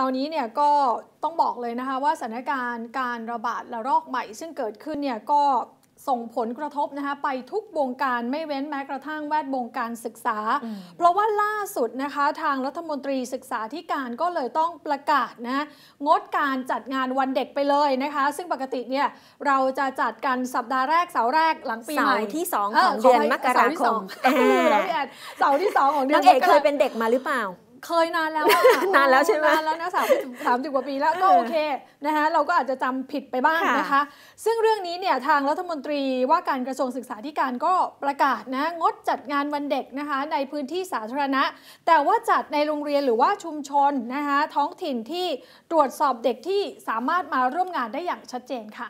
คราวนี้เนี่ยก็ต้องบอกเลยนะคะว่าสถานการณ์การระบาดระลอกใหม่ซึ่งเกิดขึ้นเนี่ยก็ส่งผลกระทบนะคะไปทุกวงการไม่เว้นแม้กระทั่งแวดวงการศึกษา เพราะว่าล่าสุดนะคะทางรัฐมนตรีศึกษาธิการก็เลยต้องประกาศนะงดการจัดงานวันเด็กไปเลยนะคะ ซึ่งปกติเนี่ยเราจะจัดกันสัปดาห์แรกเสาร์แรกหลังปีใหม่ที่2ของเดือนมกราคมเสาร์ที่สองของเดือนมกราคมนเอกเคยเป็นเด็กมาหรือเปล่าเคยนานแล้วนานแล้วใช่ไหมนานแล้วนะสามสามสิบกว่าปีแล้วก็โอเคนะคะเราก็อาจจะจำผิดไปบ้างนะคะ ซึ่งเรื่องนี้เนี่ยทางรัฐมนตรีว่าการกระทรวงศึกษาธิการก็ประกาศนะงดจัดงานวันเด็กนะคะในพื้นที่สาธารณะ แต่ว่าจัดในโรงเรียนหรือว่าชุมชนนะคะท้องถิ่นที่ตรวจสอบเด็กที่สามารถมาร่วมงานได้อย่างชัดเจนค่ะ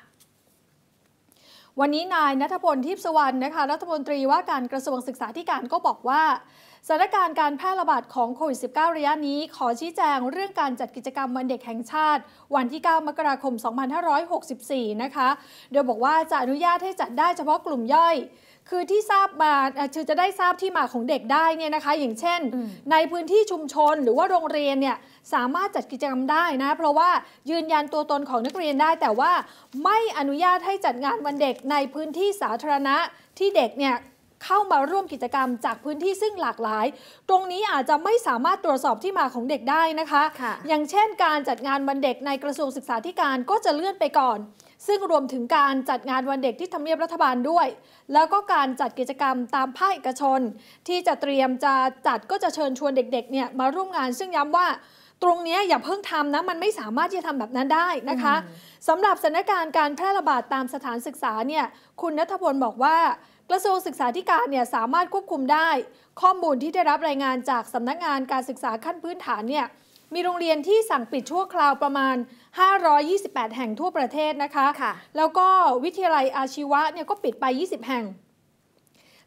วันนี้นายนัทพลทิพสวรรณนะคะรัฐมนตรีว่าการกระทรวงศึกษาธิการก็บอกว่าสถานการณ์การแพร่ระบาดของโควิด -19 ระยะนี้ขอชี้แจงเรื่องการจัดกิจกรรมวันเด็กแห่งชาติ วันที่ 9มกราคม2564นะคะโดยบอกว่า จะอนุญาตให้จัดได้เฉพาะกลุ่มย่อย คือที่ทราบมาคือจะได้ทราบที่มาของเด็กได้เนี่ยนะคะ อย่างเช่น ในพื้นที่ชุมชนหรือว่าโรงเรียนเนี่ยสามารถจัดกิจกรรมได้นะ เพราะว่ายืนยันตัวตนของนักเรียนได้แต่ว่าไม่อนุญาตให้จัดงานวันเด็กในพื้นที่สาธารณะที่เด็กเนี่ยเข้ามาร่วมกิจกรรมจากพื้นที่ซึ่งหลากหลาย ตรงนี้อาจจะไม่สามารถตรวจสอบที่มาของเด็กได้นะคะคะอย่างเช่นการจัดงานวันเด็กในกระทรวงศึกษาธิการก็จะเลื่อนไปก่อน ซึ่งรวมถึงการจัดงานวันเด็กที่ทำเนียบรัฐบาลด้วย แล้วก็การจัดกิจกรรมตามภาคเอกชน ที่จะเตรียมจะจัดก็จะเชิญชวนเด็กๆเนี่ยมาร่วมงานซึ่งย้ำว่าตรงนี้อย่าเพิ่งทำนะ มันไม่สามารถที่จะทำแบบนั้นได้นะคะสำหรับสถานการณ์การแพร่ระบาดตามสถานศึกษาเนี่ยคุณนัทพลบอกว่า กระทรวงศึกษาธิการเนี่ยสามารถควบคุมได้ ข้อมูลที่ได้รับรายงานจากสำนักงานการศึกษาขั้นพื้นฐานเนี่ยมีโรงเรียนที่สั่งปิดชั่วคราวประมาณ 528 แห่งทั่วประเทศนะคะคะแล้วก็วิทยาลัยอาชีวะเนี่ยก็ปิดไป 20 แห่ง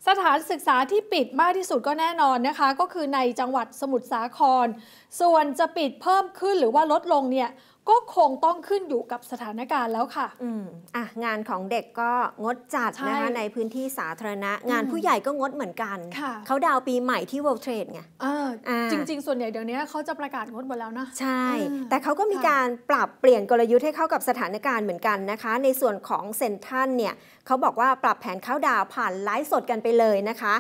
สถานศึกษาที่ปิดมากที่สุดก็แน่นอนนะคะ ก็คือในจังหวัดสมุทรสาคร ส่วนจะปิดเพิ่มขึ้นหรือว่าลดลงเนี่ยก็คงต้องขึ้นอยู่กับสถานการณ์แล้วค่ะ อืม อ่ะ งานของเด็กก็งดจัดนะคะ ในพื้นที่สาธารณะ งานผู้ใหญ่ก็งดเหมือนกันค่ะเขาดาวปีใหม่ที่ World Trade ไงจริงๆ ส่วนใหญ่เดี๋ยวนี้เขาจะประกาศงดหมดแล้วนะ ใช่ แต่เขาก็มีการปรับเปลี่ยนกลยุทธ์ให้เข้ากับสถานการณ์เหมือนกันนะคะ ในส่วนของเซนทันเนี่ยเขาบอกว่าปรับแผนเข้าดาวผ่านไลฟ์สดกันไปเลยนะคะ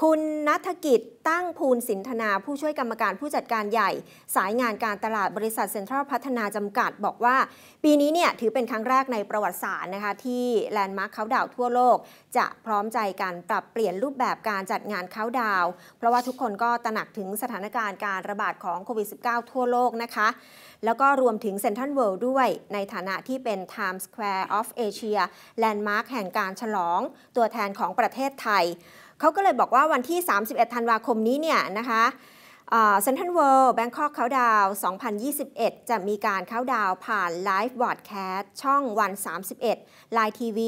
คุณนัทกิจตั้งภูลสินธนาผู้ช่วยกรรมการผู้จัดการใหญ่ สายงานการตลาดบริษัทเซ็นทรัลพัฒนาจำกัดบอกว่า ปีนี้เนี่ยถือเป็นครั้งแรกในประวัติศาสตร์นะคะที่แลนด์มาร์คเขาดาวทั่วโลก จะพร้อมใจการปรับเปลี่ยนรูปแบบการจัดงานเขาดาว เพราะว่าทุกคนก็ตระหนักถึงสถานการณ์การระบาดของโควิด -19 ทั่วโลกนะคะ แล้วก็รวมถึงเซ็นทรัลเวิลด์ด้วย ในฐานะที่เป็น Times Square of Asia แลนด์มาร์คแห่งการฉลอง ตัวแทนของประเทศไทยเขาก็เลยบอกว่าวันที่ 31 ธันวาคมนี้เนี่ยนะคะเซนทันเวิลด์แบงคอกเขาดาว2021 จะมีการเข้าดาวผ่านไลฟ์บอร์ดแคสช่องวัน 31 l ลท e TV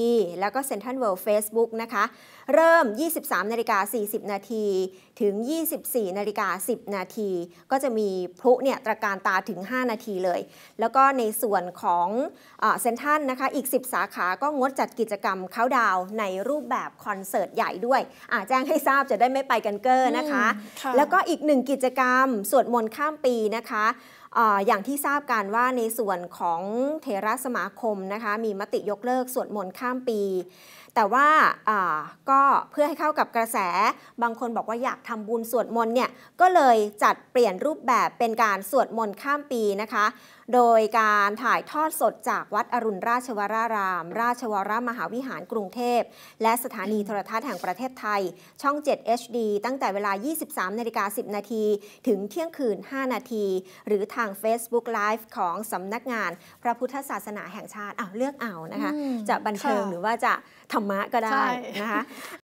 แล้วก็เซนทันเวิลด์เฟซบุ๊กนะคะเริ่ม 23นาฬิกา40 นาที ถึง 24นาฬิกา10 นาที ก็จะมีพลุเนี่ยตระการตาถึง 5 นาทีเลย แล้วก็ในส่วนของเซนทันนะคะอีก 10 สาขาก็งดจัดกิจกรรมเขาดาวในรูปแบบคอนเสิร์ตใหญ่ด้วยแจ้งให้ทราบจะได้ไม่ไปกันเกอร์นะคะ แล้วก็อีกหนึ่งกิจจกรรมสวดมนต์ข้ามปีนะคะอย่างที่ทราบกันว่าในส่วนของเทระสมาคมนะคะมีมติยกเลิกสวดมนต์ข้ามปี แต่ว่าก็เพื่อให้เข้ากับกระแสบางคนบอกว่าอยากทำบุญสวดมนต์เนี่ยก็เลยจัดเปลี่ยนรูปแบบเป็นการสวดมนต์ข้ามปีนะคะโดยการถ่ายทอดสดจากวัดอรุณราชวราราม ราชวรมหาวิหารกรุงเทพและสถานีโทรทัศน์แห่งประเทศไทย ช่อง 7 HD ตั้งแต่เวลา 23 นาฬิกา10 นาทีถึงเที่ยงคืน 5 นาทีหรือทางาง Facebook Live ของสำนักงานพระพุทธศาสนาแห่งชาติอ้าวเลือกเอานะคะ จะบันเทิงหรือว่าจะธรรมะก็ได้นะคะ